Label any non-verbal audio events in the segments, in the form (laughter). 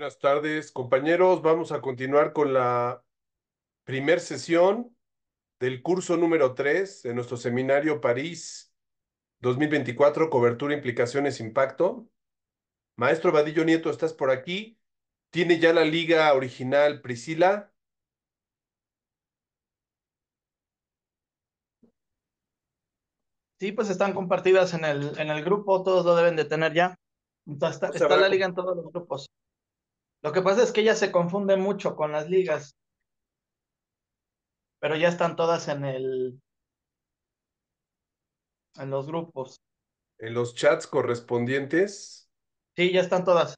Buenas tardes, compañeros. Vamos a continuar con la primer sesión del curso número 3 de nuestro seminario París 2024, cobertura, implicaciones, impacto. Maestro Vadillo Nieto, ¿estás por aquí? ¿Tiene ya la liga original Priscila? Sí, pues están compartidas en el, en el grupo, todos lo deben de tener ya. está la liga en todos los grupos. Lo que pasa es que ella se confunde mucho con las ligas. Pero ya están todas en el. En los grupos. En los chats correspondientes. Sí, ya están todas.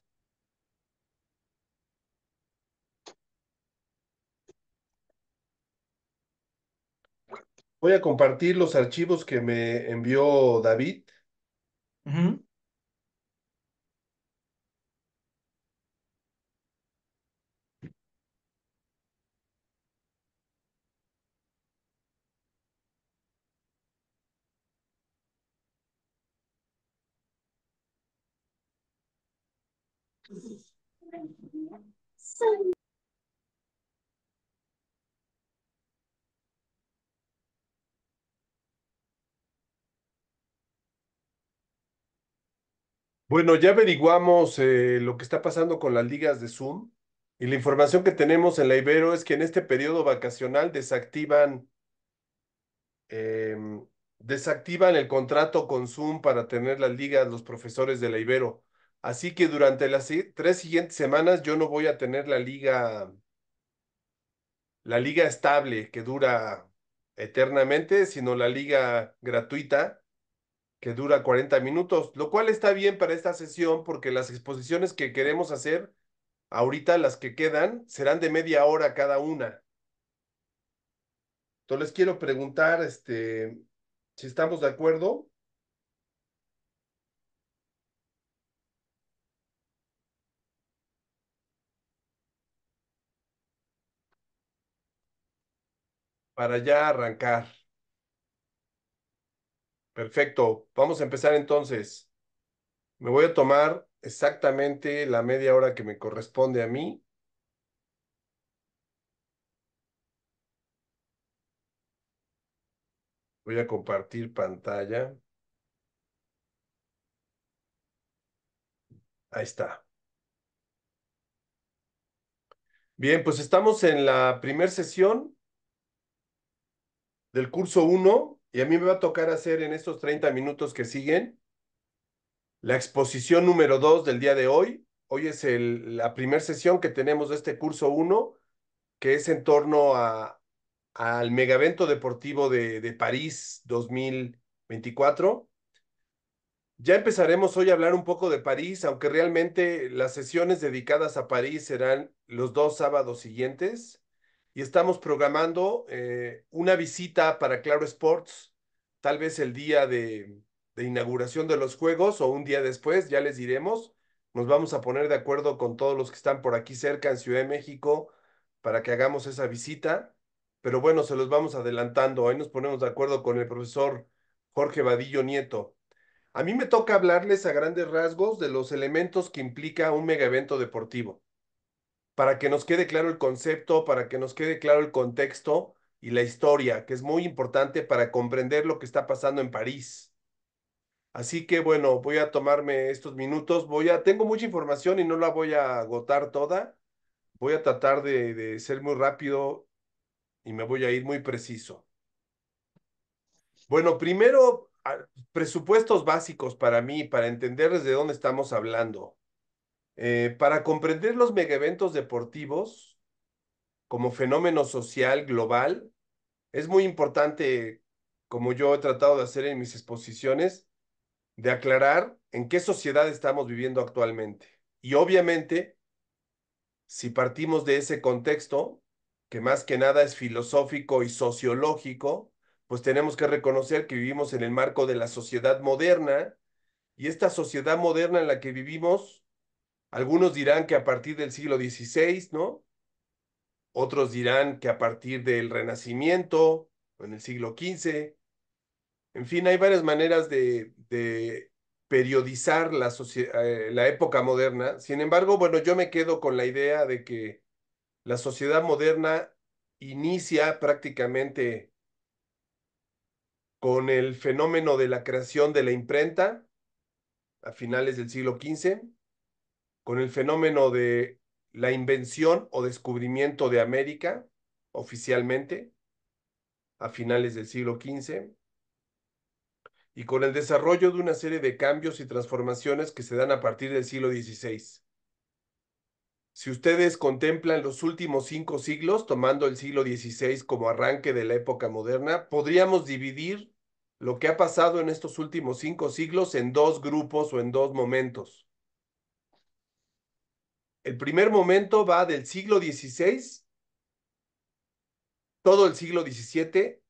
Voy a compartir los archivos que me envió David. Bueno, ya averiguamos eh, lo que está pasando con las ligas de Zoom y la información que tenemos en la Ibero es que en este periodo vacacional desactivan, em, desactivan el contrato con Zoom para tener las ligas los profesores de la Ibero. Así que durante las tres siguientes semanas yo no voy a tener la liga, la liga estable que dura eternamente, sino la liga gratuita que dura 40 minutos, lo cual está bien para esta sesión porque las exposiciones que queremos hacer ahorita, las que quedan, serán de media hora cada una. Entonces les quiero preguntar este, si estamos de acuerdo para ya arrancar. Perfecto, vamos a empezar entonces. Me voy a tomar exactamente la media hora que me corresponde a mí. Voy a compartir pantalla. Ahí está. Bien, pues estamos en la primera sesión del curso 1 y a mí me va a tocar hacer en estos 30 minutos que siguen la exposición número 2 del día de hoy. Hoy es el, la primera sesión que tenemos de este curso 1, que es en torno a, al megavento deportivo de, de París 2024. Ya empezaremos hoy a hablar un poco de París, aunque realmente las sesiones dedicadas a París serán los dos sábados siguientes y estamos programando eh, una visita para Claro Sports, tal vez el día de, inauguración de los Juegos o un día después, ya les diremos. Nos vamos a poner de acuerdo con todos los que están por aquí cerca en Ciudad de México para que hagamos esa visita. Pero bueno, se los vamos adelantando. ahí nos ponemos de acuerdo con el profesor Jorge Vadillo Nieto. A mí me toca hablarles a grandes rasgos de los elementos que implica un mega evento deportivo para que nos quede claro el concepto, para que nos quede claro el contexto y la historia, que es muy importante para comprender lo que está pasando en París. Así que bueno, voy a tomarme estos minutos, voy a, tengo mucha información y no la voy a agotar toda, voy a tratar de, de ser muy rápido y me voy a ir muy preciso. Bueno, primero, presupuestos básicos para mí, para entender desde dónde estamos hablando. Eh, para comprender los megaeventos deportivos como fenómeno social global, es muy importante, como yo he tratado de hacer en mis exposiciones, de aclarar en qué sociedad estamos viviendo actualmente. Y obviamente, si partimos de ese contexto, que más que nada es filosófico y sociológico, pues tenemos que reconocer que vivimos en el marco de la sociedad moderna y esta sociedad moderna en la que vivimos algunos dirán que a partir del siglo XVI, ¿no? Otros dirán que a partir del Renacimiento, en el siglo XV. En fin, hay varias maneras de, periodizar la, eh, la época moderna. Sin embargo, bueno, yo me quedo con la idea de que la sociedad moderna inicia prácticamente con el fenómeno de la creación de la imprenta a finales del siglo XV con el fenómeno de la invención o descubrimiento de América oficialmente a finales del siglo XV y con el desarrollo de una serie de cambios y transformaciones que se dan a partir del siglo XVI. Si ustedes contemplan los últimos cinco siglos, tomando el siglo XVI como arranque de la época moderna, podríamos dividir lo que ha pasado en estos últimos cinco siglos en dos grupos o en dos momentos. El primer momento va del siglo XVI, todo el siglo XVII,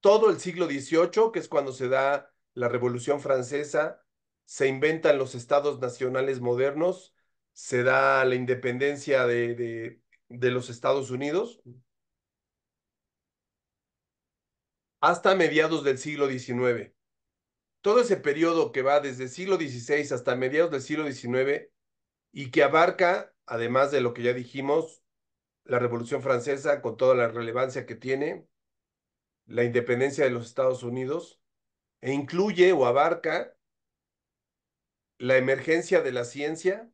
todo el siglo XVIII, que es cuando se da la Revolución Francesa, se inventan los estados nacionales modernos, se da la independencia de, los Estados Unidos, hasta mediados del siglo XIX. Todo ese periodo que va desde el siglo XVI hasta mediados del siglo XIX y que abarca además de lo que ya dijimos, la Revolución Francesa con toda la relevancia que tiene, la independencia de los Estados Unidos, e incluye o abarca la emergencia de la ciencia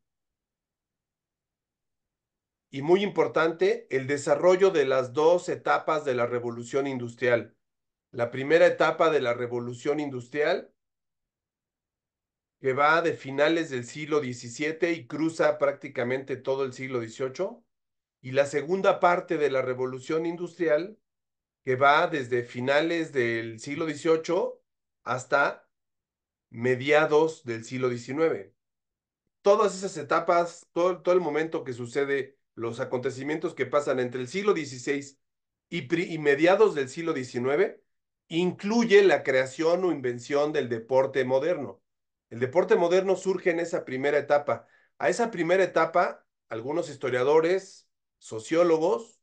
y muy importante, el desarrollo de las dos etapas de la revolución industrial. La primera etapa de la revolución industrial que va de finales del siglo XVII y cruza prácticamente todo el siglo XVIII, y la segunda parte de la revolución industrial, que va desde finales del siglo XVIII hasta mediados del siglo XIX. Todas esas etapas, todo, el momento que sucede, los acontecimientos que pasan entre el siglo XVI y, y mediados del siglo XIX, incluye la creación o invención del deporte moderno el deporte moderno surge en esa primera etapa. A esa primera etapa, algunos historiadores, sociólogos,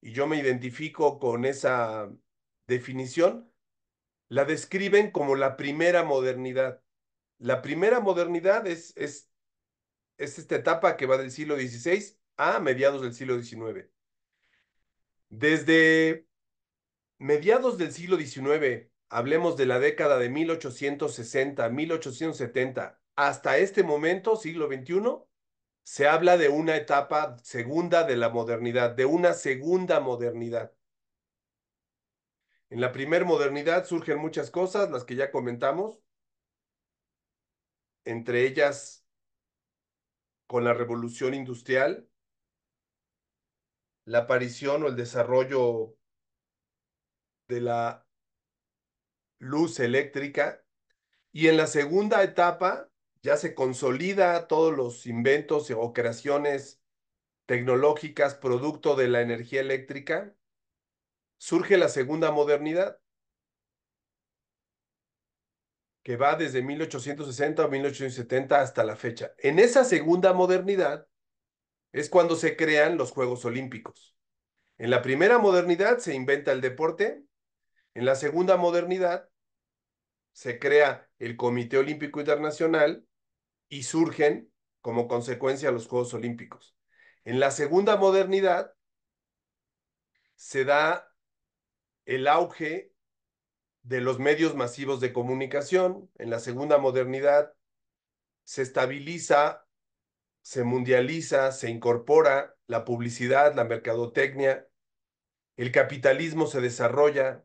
y yo me identifico con esa definición, la describen como la primera modernidad. La primera modernidad es, es, esta etapa que va del siglo XVI a mediados del siglo XIX. Desde mediados del siglo XIX hablemos de la década de 1860, 1870, hasta este momento, siglo XXI, se habla de una etapa segunda de la modernidad, de una segunda modernidad. En la primer modernidad surgen muchas cosas, las que ya comentamos, entre ellas con la revolución industrial, la aparición o el desarrollo de la luz eléctrica. Y en la segunda etapa ya se consolida todos los inventos o creaciones tecnológicas producto de la energía eléctrica. Surge la segunda modernidad, que va desde 1860 a 1870 hasta la fecha. En esa segunda modernidad es cuando se crean los Juegos Olímpicos. En la primera modernidad se inventa el deporte, en la segunda modernidad se crea el Comité Olímpico Internacional y surgen como consecuencia los Juegos Olímpicos. En la segunda modernidad se da el auge de los medios masivos de comunicación. En la segunda modernidad se estabiliza, se mundializa, se incorpora la publicidad, la mercadotecnia, el capitalismo se desarrolla,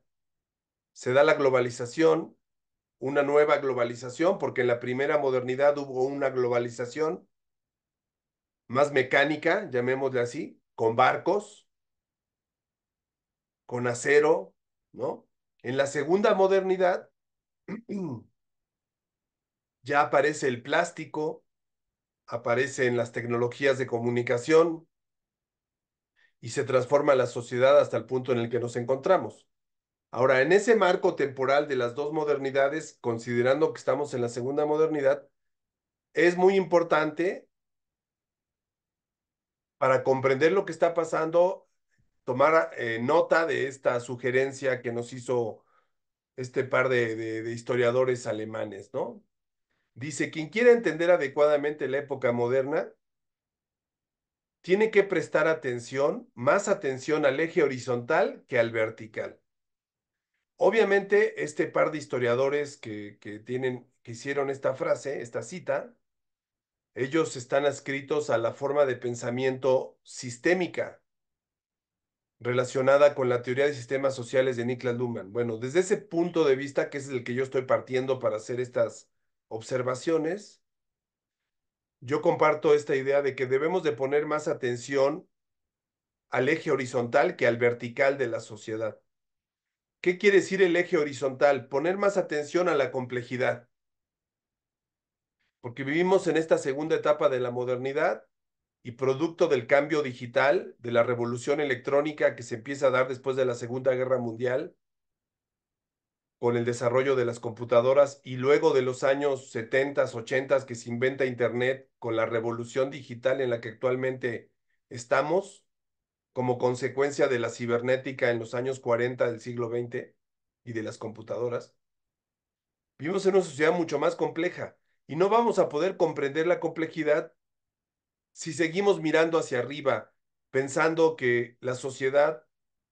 se da la globalización una nueva globalización, porque en la primera modernidad hubo una globalización más mecánica, llamémosle así, con barcos, con acero, ¿no? En la segunda modernidad (clears throat) ya aparece el plástico, aparecen las tecnologías de comunicación y se transforma la sociedad hasta el punto en el que nos encontramos. Ahora, en ese marco temporal de las dos modernidades, considerando que estamos en la segunda modernidad, es muy importante para comprender lo que está pasando, tomar eh, nota de esta sugerencia que nos hizo este par de, historiadores alemanes, ¿no? Dice, quien quiera entender adecuadamente la época moderna, tiene que prestar atención, más atención al eje horizontal que al vertical. Obviamente, este par de historiadores que, tienen, que hicieron esta frase, esta cita, ellos están adscritos a la forma de pensamiento sistémica relacionada con la teoría de sistemas sociales de Niklas Luhmann. Bueno, desde ese punto de vista, que es el que yo estoy partiendo para hacer estas observaciones, yo comparto esta idea de que debemos de poner más atención al eje horizontal que al vertical de la sociedad. ¿Qué quiere decir el eje horizontal? Poner más atención a la complejidad. Porque vivimos en esta segunda etapa de la modernidad y producto del cambio digital, de la revolución electrónica que se empieza a dar después de la Segunda Guerra Mundial, con el desarrollo de las computadoras y luego de los años 70, 80 que se inventa Internet con la revolución digital en la que actualmente estamos, como consecuencia de la cibernética en los años 40 del siglo XX y de las computadoras? Vivimos en una sociedad mucho más compleja y no vamos a poder comprender la complejidad si seguimos mirando hacia arriba, pensando que la sociedad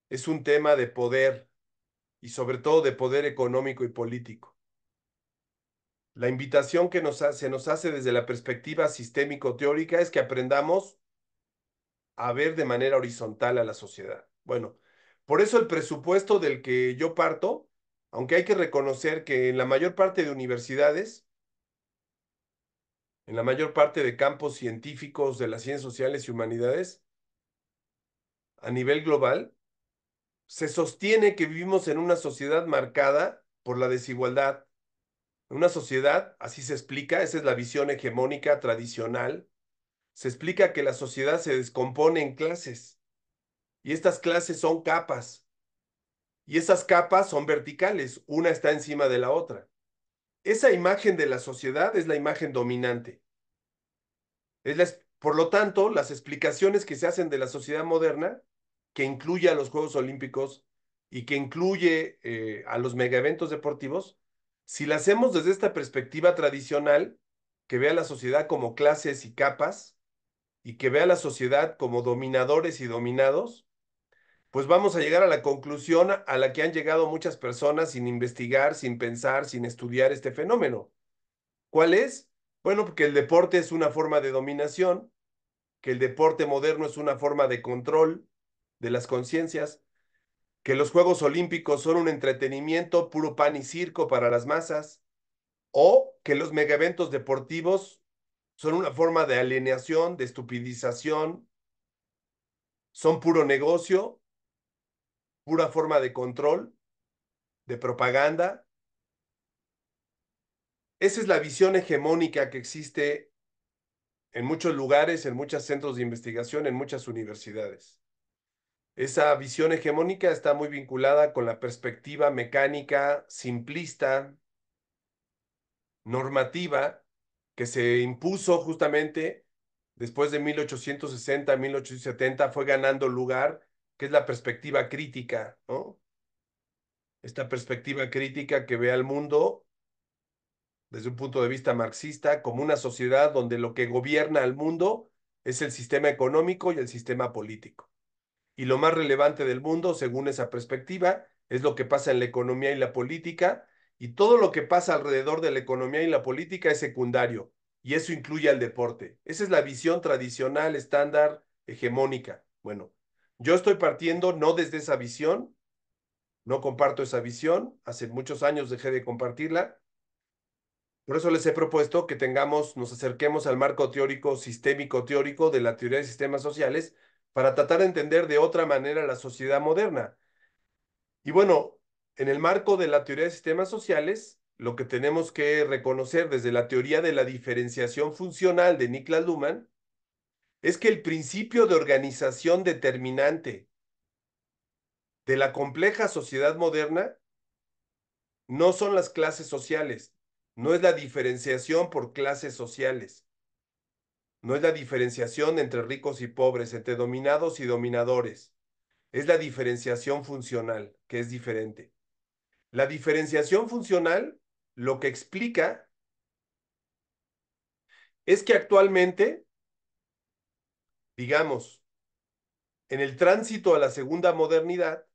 es un tema de poder y sobre todo de poder económico y político. La invitación que nos se nos hace desde la perspectiva sistémico-teórica es que aprendamos a ver de manera horizontal a la sociedad. Bueno, por eso el presupuesto del que yo parto, aunque hay que reconocer que en la mayor parte de universidades, en la mayor parte de campos científicos de las ciencias sociales y humanidades, a nivel global, se sostiene que vivimos en una sociedad marcada por la desigualdad. Una sociedad, así se explica, esa es la visión hegemónica tradicional se explica que la sociedad se descompone en clases y estas clases son capas y esas capas son verticales, una está encima de la otra. Esa imagen de la sociedad es la imagen dominante. Es por lo tanto, las explicaciones que se hacen de la sociedad moderna, que incluye a los Juegos Olímpicos y que incluye eh, a los megaeventos deportivos, si la hacemos desde esta perspectiva tradicional, que ve a la sociedad como clases y capas, y que vea a la sociedad como dominadores y dominados, pues vamos a llegar a la conclusión a la que han llegado muchas personas sin investigar, sin pensar, sin estudiar este fenómeno. ¿Cuál es? Bueno, porque el deporte es una forma de dominación, que el deporte moderno es una forma de control de las conciencias, que los Juegos Olímpicos son un entretenimiento puro pan y circo para las masas, o que los megaeventos deportivos son una forma de alienación, de estupidización, son puro negocio, pura forma de control, de propaganda. Esa es la visión hegemónica que existe en muchos lugares, en muchos centros de investigación, en muchas universidades. Esa visión hegemónica está muy vinculada con la perspectiva mecánica, simplista, normativa, que se impuso justamente después de 1860, 1870, fue ganando lugar, que es la perspectiva crítica, ¿no? Esta perspectiva crítica que ve al mundo desde un punto de vista marxista como una sociedad donde lo que gobierna al mundo es el sistema económico y el sistema político. Y lo más relevante del mundo, según esa perspectiva, es lo que pasa en la economía y la política, y todo lo que pasa alrededor de la economía y la política es secundario, y eso incluye al deporte. Esa es la visión tradicional, estándar, hegemónica. Bueno, yo estoy partiendo no desde esa visión, no comparto esa visión, hace muchos años dejé de compartirla. Por eso les he propuesto que tengamos, nos acerquemos al marco teórico, sistémico teórico de la teoría de sistemas sociales para tratar de entender de otra manera la sociedad moderna. Y bueno, en el marco de la teoría de sistemas sociales, lo que tenemos que reconocer desde la teoría de la diferenciación funcional de Niklas Luhmann es que el principio de organización determinante de la compleja sociedad moderna no son las clases sociales, no es la diferenciación por clases sociales, no es la diferenciación entre ricos y pobres, entre dominados y dominadores, es la diferenciación funcional, que es diferente. La diferenciación funcional lo que explica es que actualmente, digamos, en el tránsito a la segunda modernidad,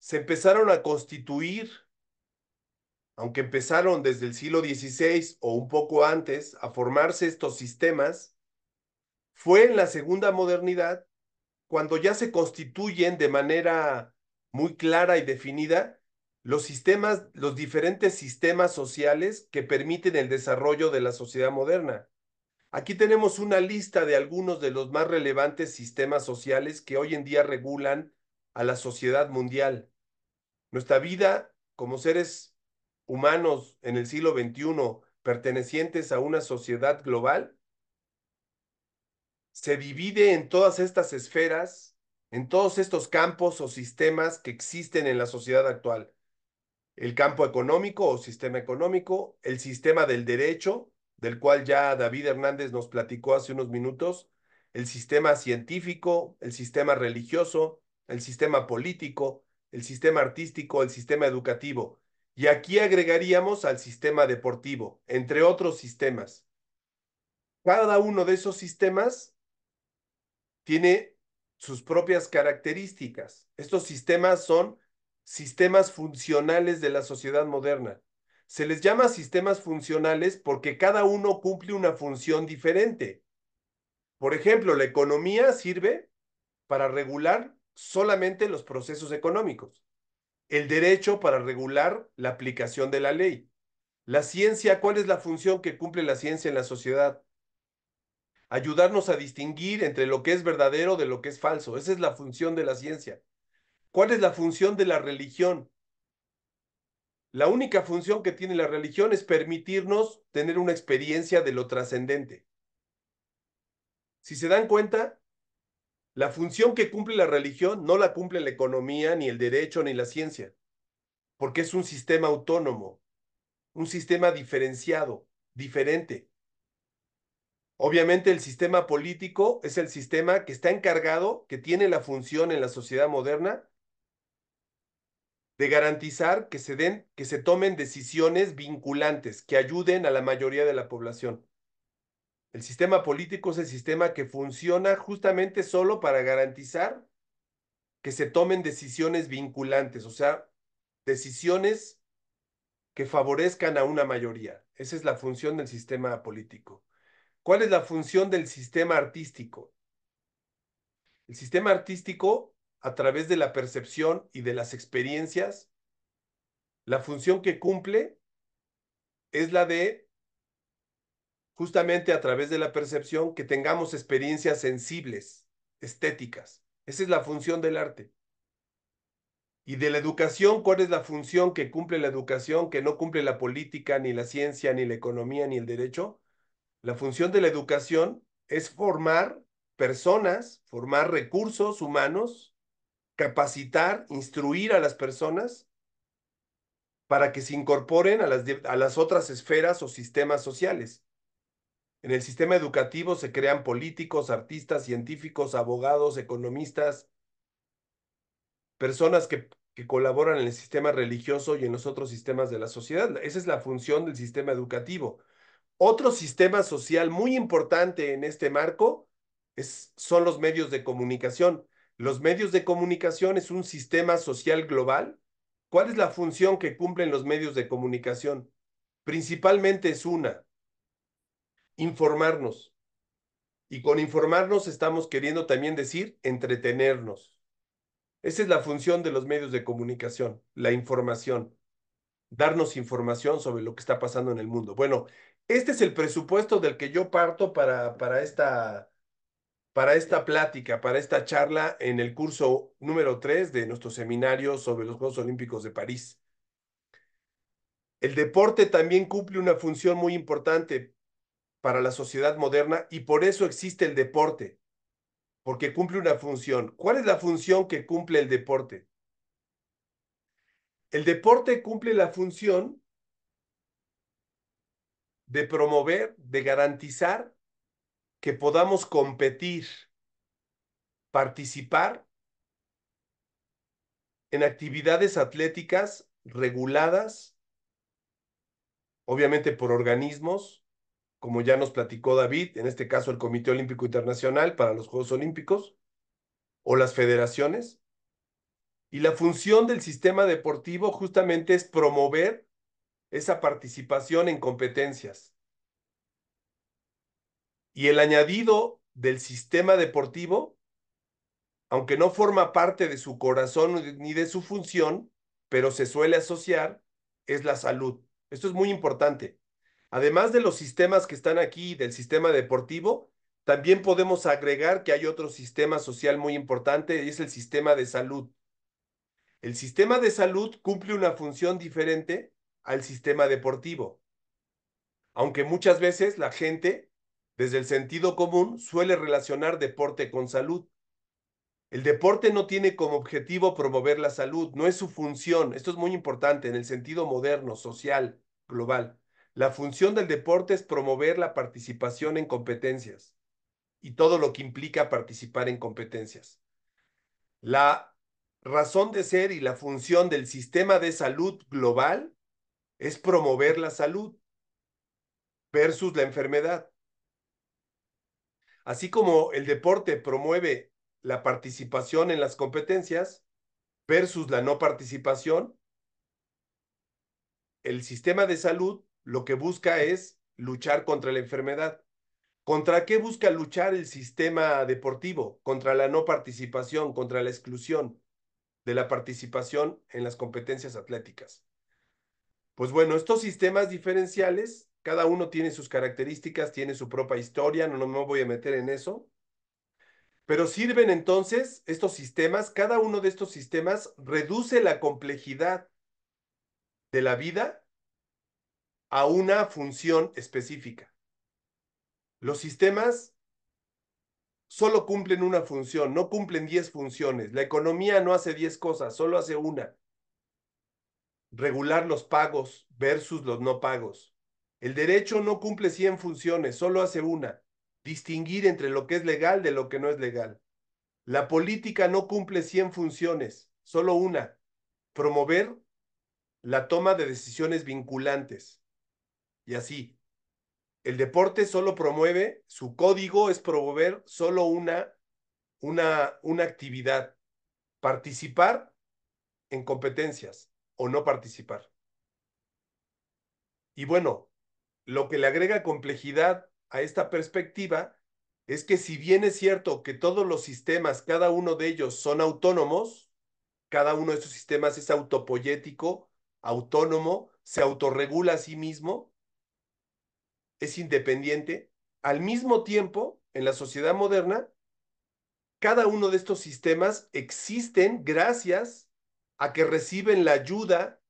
se empezaron a constituir, aunque empezaron desde el siglo XVI o un poco antes, a formarse estos sistemas, fue en la segunda modernidad cuando ya se constituyen de manera muy clara y definida los sistemas, los diferentes sistemas sociales que permiten el desarrollo de la sociedad moderna. Aquí tenemos una lista de algunos de los más relevantes sistemas sociales que hoy en día regulan a la sociedad mundial. Nuestra vida como seres humanos en el siglo XXI pertenecientes a una sociedad global se divide en todas estas esferas, en todos estos campos o sistemas que existen en la sociedad actual el campo económico o sistema económico, el sistema del derecho, del cual ya David Hernández nos platicó hace unos minutos, el sistema científico, el sistema religioso, el sistema político, el sistema artístico, el sistema educativo. Y aquí agregaríamos al sistema deportivo, entre otros sistemas. Cada uno de esos sistemas tiene sus propias características. Estos sistemas son sistemas funcionales de la sociedad moderna. Se les llama sistemas funcionales porque cada uno cumple una función diferente. Por ejemplo, la economía sirve para regular solamente los procesos económicos, el derecho para regular la aplicación de la ley. La ciencia, ¿cuál es la función que cumple la ciencia en la sociedad? Ayudarnos a distinguir entre lo que es verdadero de lo que es falso. Esa es la función de la ciencia. ¿Cuál es la función de la religión? La única función que tiene la religión es permitirnos tener una experiencia de lo trascendente. Si se dan cuenta, la función que cumple la religión no la cumple la economía, ni el derecho, ni la ciencia, porque es un sistema autónomo, un sistema diferenciado, diferente. Obviamente el sistema político es el sistema que está encargado, que tiene la función en la sociedad moderna de garantizar que se den, que se tomen decisiones vinculantes que ayuden a la mayoría de la población. El sistema político es el sistema que funciona justamente solo para garantizar que se tomen decisiones vinculantes, o sea, decisiones que favorezcan a una mayoría. Esa es la función del sistema político. ¿Cuál es la función del sistema artístico? El sistema artístico a través de la percepción y de las experiencias, la función que cumple es la de, justamente a través de la percepción, que tengamos experiencias sensibles, estéticas. Esa es la función del arte. Y de la educación, ¿cuál es la función que cumple la educación, que no cumple la política, ni la ciencia, ni la economía, ni el derecho? La función de la educación es formar personas, formar recursos humanos capacitar, instruir a las personas para que se incorporen a las, a las otras esferas o sistemas sociales. En el sistema educativo se crean políticos, artistas, científicos, abogados, economistas, personas que, colaboran en el sistema religioso y en los otros sistemas de la sociedad. Esa es la función del sistema educativo. Otro sistema social muy importante en este marco es, son los medios de comunicación. ¿Los medios de comunicación es un sistema social global? ¿Cuál es la función que cumplen los medios de comunicación? Principalmente es una, informarnos. Y con informarnos estamos queriendo también decir entretenernos. Esa es la función de los medios de comunicación, la información, darnos información sobre lo que está pasando en el mundo. Bueno, este es el presupuesto del que yo parto para, para esta para esta plática, para esta charla en el curso número 3 de nuestro seminario sobre los Juegos Olímpicos de París. El deporte también cumple una función muy importante para la sociedad moderna y por eso existe el deporte, porque cumple una función. ¿Cuál es la función que cumple el deporte? El deporte cumple la función de promover, de garantizar que podamos competir, participar en actividades atléticas reguladas, obviamente por organismos, como ya nos platicó David, en este caso el Comité Olímpico Internacional para los Juegos Olímpicos o las federaciones. Y la función del sistema deportivo justamente es promover esa participación en competencias y el añadido del sistema deportivo, aunque no forma parte de su corazón ni de su función, pero se suele asociar, es la salud. Esto es muy importante. Además de los sistemas que están aquí, del sistema deportivo, también podemos agregar que hay otro sistema social muy importante y es el sistema de salud. El sistema de salud cumple una función diferente al sistema deportivo. Aunque muchas veces la gente desde el sentido común, suele relacionar deporte con salud. El deporte no tiene como objetivo promover la salud, no es su función. Esto es muy importante en el sentido moderno, social, global. La función del deporte es promover la participación en competencias y todo lo que implica participar en competencias. La razón de ser y la función del sistema de salud global es promover la salud versus la enfermedad. Así como el deporte promueve la participación en las competencias versus la no participación, el sistema de salud lo que busca es luchar contra la enfermedad. ¿Contra qué busca luchar el sistema deportivo? Contra la no participación, contra la exclusión de la participación en las competencias atléticas. Pues bueno, estos sistemas diferenciales cada uno tiene sus características, tiene su propia historia, no, me voy a meter en eso. Pero sirven entonces estos sistemas, cada uno de estos sistemas reduce la complejidad de la vida a una función específica. Los sistemas solo cumplen una función, no cumplen 10 funciones. La economía no hace 10 cosas, solo hace una. Regular los pagos versus los no pagos. El derecho no cumple 100 funciones, solo hace una, distinguir entre lo que es legal de lo que no es legal. La política no cumple 100 funciones, solo una, promover la toma de decisiones vinculantes. Y así, el deporte solo promueve, su código es promover solo una, una, una actividad, participar en competencias o no participar. Y bueno, lo que le agrega complejidad a esta perspectiva es que si bien es cierto que todos los sistemas, cada uno de ellos son autónomos, cada uno de estos sistemas es autopoyético, autónomo, se autorregula a sí mismo, es independiente, al mismo tiempo, en la sociedad moderna, cada uno de estos sistemas existen gracias a que reciben la ayuda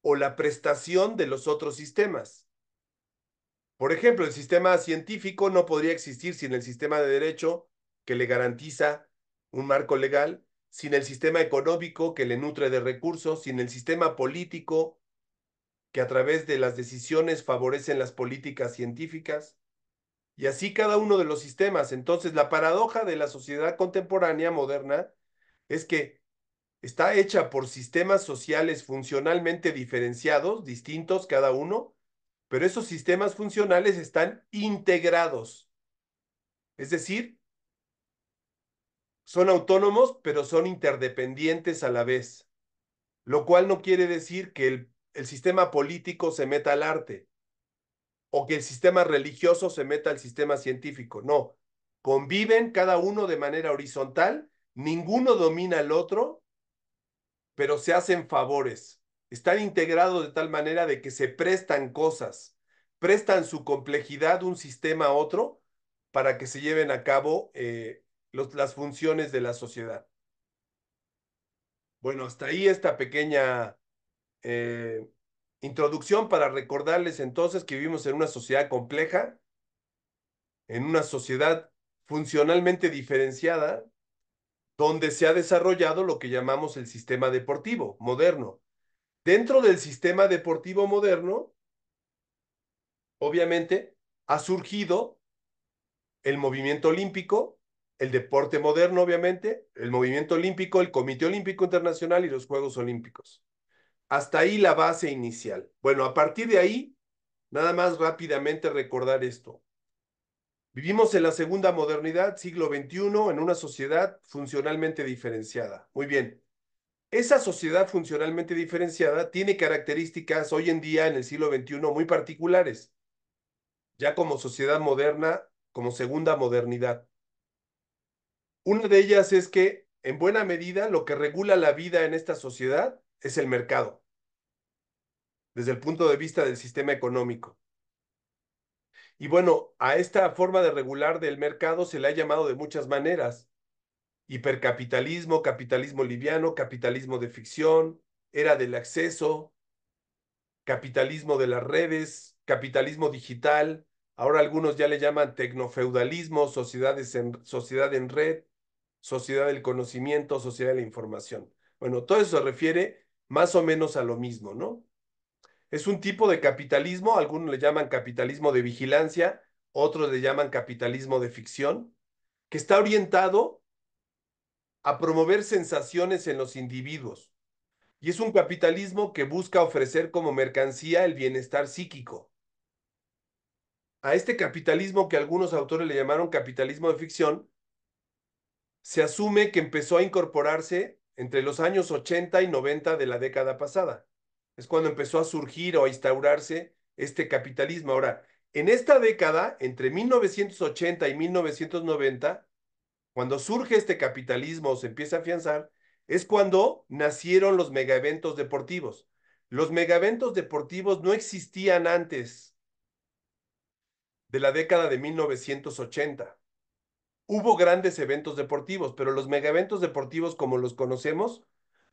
o la prestación de los otros sistemas. Por ejemplo, el sistema científico no podría existir sin el sistema de derecho que le garantiza un marco legal, sin el sistema económico que le nutre de recursos, sin el sistema político que a través de las decisiones favorecen las políticas científicas, y así cada uno de los sistemas. Entonces, la paradoja de la sociedad contemporánea moderna es que está hecha por sistemas sociales funcionalmente diferenciados, distintos cada uno, pero esos sistemas funcionales están integrados. Es decir, son autónomos, pero son interdependientes a la vez, lo cual no quiere decir que el, sistema político se meta al arte o que el sistema religioso se meta al sistema científico, no. Conviven cada uno de manera horizontal, ninguno domina al otro, pero se hacen favores están integrados de tal manera de que se prestan cosas, prestan su complejidad un sistema a otro para que se lleven a cabo eh, las funciones de la sociedad. Bueno, hasta ahí esta pequeña eh, introducción para recordarles entonces que vivimos en una sociedad compleja, en una sociedad funcionalmente diferenciada, donde se ha desarrollado lo que llamamos el sistema deportivo moderno, Dentro del sistema deportivo moderno, obviamente, ha surgido el movimiento olímpico, el deporte moderno, obviamente, el movimiento olímpico, el Comité Olímpico Internacional y los Juegos Olímpicos. Hasta ahí la base inicial. Bueno, a partir de ahí, nada más rápidamente recordar esto. Vivimos en la segunda modernidad, siglo XXI, en una sociedad funcionalmente diferenciada. Muy bien. Esa sociedad funcionalmente diferenciada tiene características hoy en día, en el siglo XXI, muy particulares, ya como sociedad moderna, como segunda modernidad. Una de ellas es que, en buena medida, lo que regula la vida en esta sociedad es el mercado, desde el punto de vista del sistema económico. Y bueno, a esta forma de regular del mercado se le ha llamado de muchas maneras hipercapitalismo, capitalismo liviano, capitalismo de ficción, era del acceso, capitalismo de las redes, capitalismo digital, ahora algunos ya le llaman tecnofeudalismo, sociedad en red, sociedad del conocimiento, sociedad de la información. Bueno, todo eso se refiere más o menos a lo mismo, ¿no? Es un tipo de capitalismo, algunos le llaman capitalismo de vigilancia, otros le llaman capitalismo de ficción, que está orientado a promover sensaciones en los individuos. Y es un capitalismo que busca ofrecer como mercancía el bienestar psíquico. A este capitalismo que algunos autores le llamaron capitalismo de ficción, se asume que empezó a incorporarse entre los años 80 y 90 de la década pasada. Es cuando empezó a surgir o a instaurarse este capitalismo. Ahora, en esta década, entre 1980 y 1990, cuando surge este capitalismo, o se empieza a afianzar, es cuando nacieron los megaeventos deportivos. Los megaeventos deportivos no existían antes de la década de 1980. Hubo grandes eventos deportivos, pero los megaeventos deportivos como los conocemos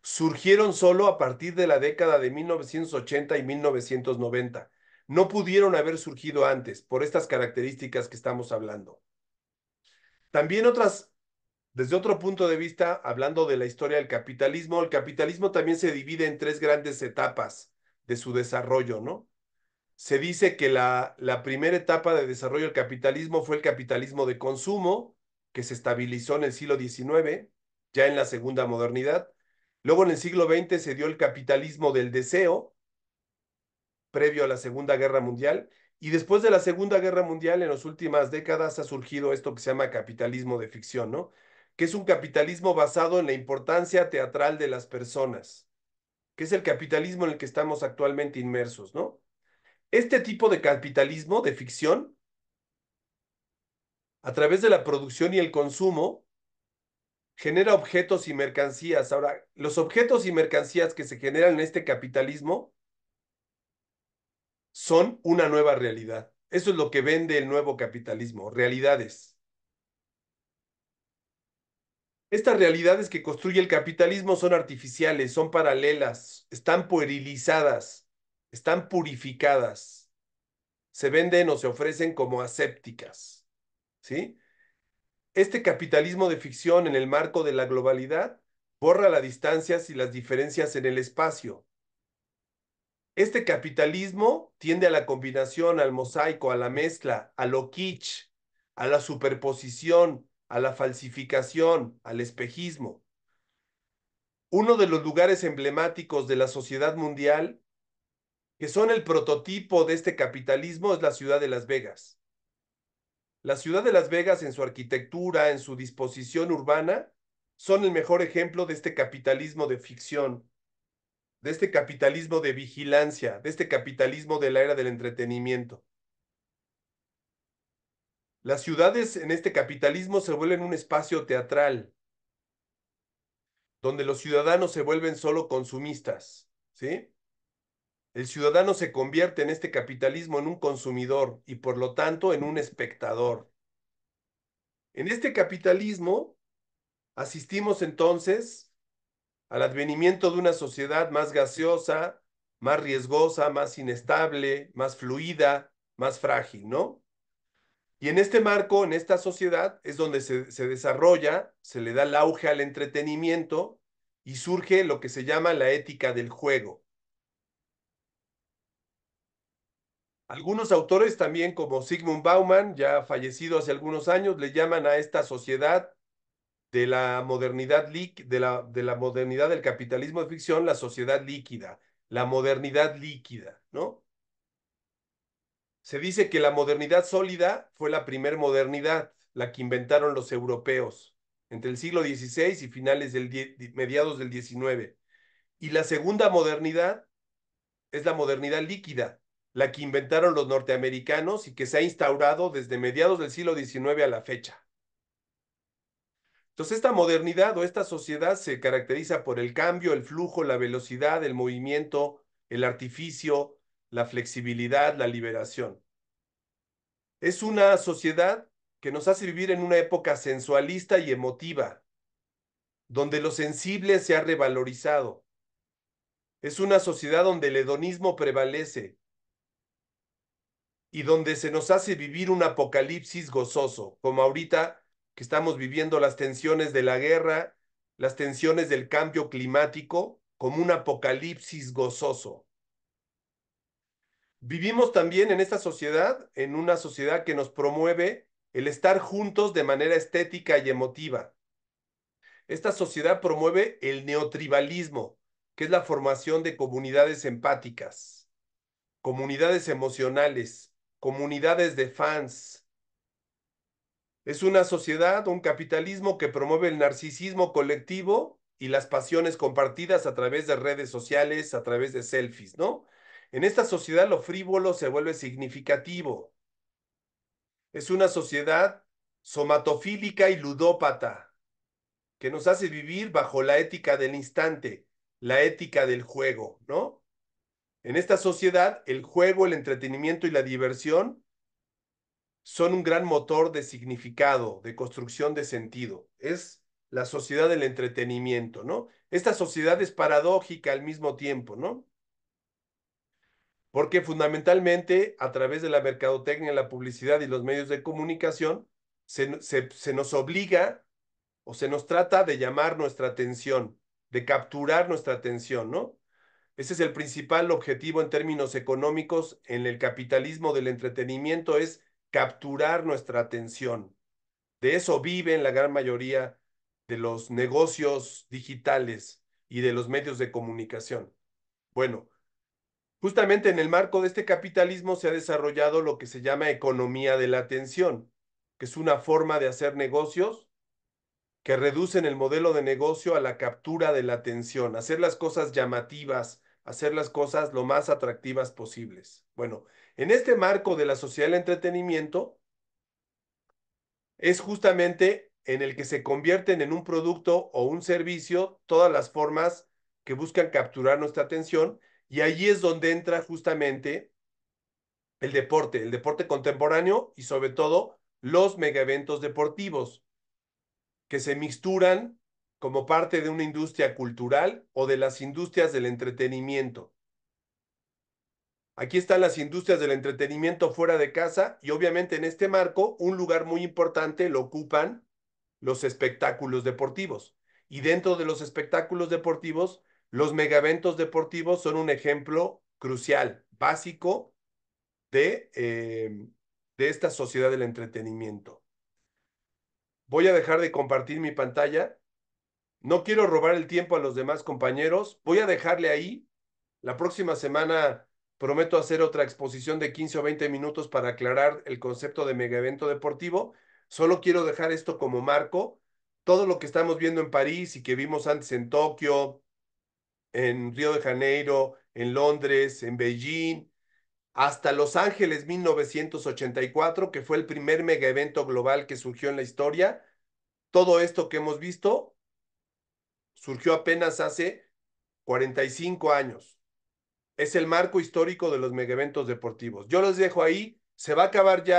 surgieron solo a partir de la década de 1980 y 1990. No pudieron haber surgido antes por estas características que estamos hablando. También otras desde otro punto de vista, hablando de la historia del capitalismo, el capitalismo también se divide en tres grandes etapas de su desarrollo, ¿no? Se dice que la, primera etapa de desarrollo del capitalismo fue el capitalismo de consumo, que se estabilizó en el siglo XIX, ya en la segunda modernidad. Luego en el siglo XX se dio el capitalismo del deseo, previo a la Segunda Guerra Mundial. Y después de la Segunda Guerra Mundial, en las últimas décadas ha surgido esto que se llama capitalismo de ficción, ¿no? que es un capitalismo basado en la importancia teatral de las personas, que es el capitalismo en el que estamos actualmente inmersos, ¿no? Este tipo de capitalismo de ficción, a través de la producción y el consumo, genera objetos y mercancías. Ahora, los objetos y mercancías que se generan en este capitalismo son una nueva realidad. Eso es lo que vende el nuevo capitalismo, realidades. Estas realidades que construye el capitalismo son artificiales, son paralelas, están puerilizadas, están purificadas, se venden o se ofrecen como asépticas. ¿Sí? Este capitalismo de ficción en el marco de la globalidad borra las distancias y las diferencias en el espacio. Este capitalismo tiende a la combinación, al mosaico, a la mezcla, a lo kitsch, a la superposición, a la falsificación, al espejismo. Uno de los lugares emblemáticos de la sociedad mundial, que son el prototipo de este capitalismo, es la ciudad de Las Vegas. La ciudad de Las Vegas en su arquitectura, en su disposición urbana, son el mejor ejemplo de este capitalismo de ficción, de este capitalismo de vigilancia, de este capitalismo de la era del entretenimiento. Las ciudades en este capitalismo se vuelven un espacio teatral, donde los ciudadanos se vuelven solo consumistas, ¿sí? El ciudadano se convierte en este capitalismo en un consumidor y por lo tanto en un espectador. En este capitalismo asistimos entonces al advenimiento de una sociedad más gaseosa, más riesgosa, más inestable, más fluida, más frágil, ¿no? Y en este marco, en esta sociedad, es donde se, se, desarrolla, se le da el auge al entretenimiento y surge lo que se llama la ética del juego. Algunos autores también, como Sigmund Bauman, ya fallecido hace algunos años, le llaman a esta sociedad de la modernidad, de la, de la modernidad del capitalismo de ficción, la sociedad líquida, la modernidad líquida, ¿no? Se dice que la modernidad sólida fue la primera modernidad, la que inventaron los europeos, entre el siglo XVI y finales del mediados del XIX. Y la segunda modernidad es la modernidad líquida, la que inventaron los norteamericanos y que se ha instaurado desde mediados del siglo XIX a la fecha. Entonces, esta modernidad o esta sociedad se caracteriza por el cambio, el flujo, la velocidad, el movimiento, el artificio, la flexibilidad, la liberación. Es una sociedad que nos hace vivir en una época sensualista y emotiva, donde lo sensible se ha revalorizado. Es una sociedad donde el hedonismo prevalece y donde se nos hace vivir un apocalipsis gozoso, como ahorita que estamos viviendo las tensiones de la guerra, las tensiones del cambio climático, como un apocalipsis gozoso. Vivimos también en esta sociedad, en una sociedad que nos promueve el estar juntos de manera estética y emotiva. Esta sociedad promueve el neotribalismo, que es la formación de comunidades empáticas, comunidades emocionales, comunidades de fans. Es una sociedad, un capitalismo que promueve el narcisismo colectivo y las pasiones compartidas a través de redes sociales, a través de selfies, ¿no? En esta sociedad lo frívolo se vuelve significativo. Es una sociedad somatofílica y ludópata que nos hace vivir bajo la ética del instante, la ética del juego, ¿no? En esta sociedad, el juego, el entretenimiento y la diversión son un gran motor de significado, de construcción de sentido. Es la sociedad del entretenimiento, ¿no? Esta sociedad es paradójica al mismo tiempo, ¿no? porque fundamentalmente a través de la mercadotecnia, la publicidad y los medios de comunicación, se, nos obliga o se nos trata de llamar nuestra atención, de capturar nuestra atención, ¿no? Ese es el principal objetivo en términos económicos en el capitalismo del entretenimiento, es capturar nuestra atención. De eso viven la gran mayoría de los negocios digitales y de los medios de comunicación. Bueno, Justamente en el marco de este capitalismo se ha desarrollado lo que se llama economía de la atención, que es una forma de hacer negocios que reducen el modelo de negocio a la captura de la atención, hacer las cosas llamativas, hacer las cosas lo más atractivas posibles. Bueno, en este marco de la sociedad del entretenimiento, es justamente en el que se convierten en un producto o un servicio todas las formas que buscan capturar nuestra atención y allí es donde entra justamente el deporte, el deporte contemporáneo y sobre todo los megaeventos deportivos que se mixturan como parte de una industria cultural o de las industrias del entretenimiento. Aquí están las industrias del entretenimiento fuera de casa y obviamente en este marco un lugar muy importante lo ocupan los espectáculos deportivos. Y dentro de los espectáculos deportivos los megaventos deportivos son un ejemplo crucial, básico de, eh, de esta sociedad del entretenimiento. Voy a dejar de compartir mi pantalla. No quiero robar el tiempo a los demás compañeros. Voy a dejarle ahí. La próxima semana prometo hacer otra exposición de 15 o 20 minutos para aclarar el concepto de megaevento deportivo. Solo quiero dejar esto como marco. Todo lo que estamos viendo en París y que vimos antes en Tokio, en Río de Janeiro, en Londres, en Beijing, hasta Los Ángeles 1984, que fue el primer megaevento global que surgió en la historia. Todo esto que hemos visto surgió apenas hace 45 años. Es el marco histórico de los megaeventos deportivos. Yo los dejo ahí, se va a acabar ya.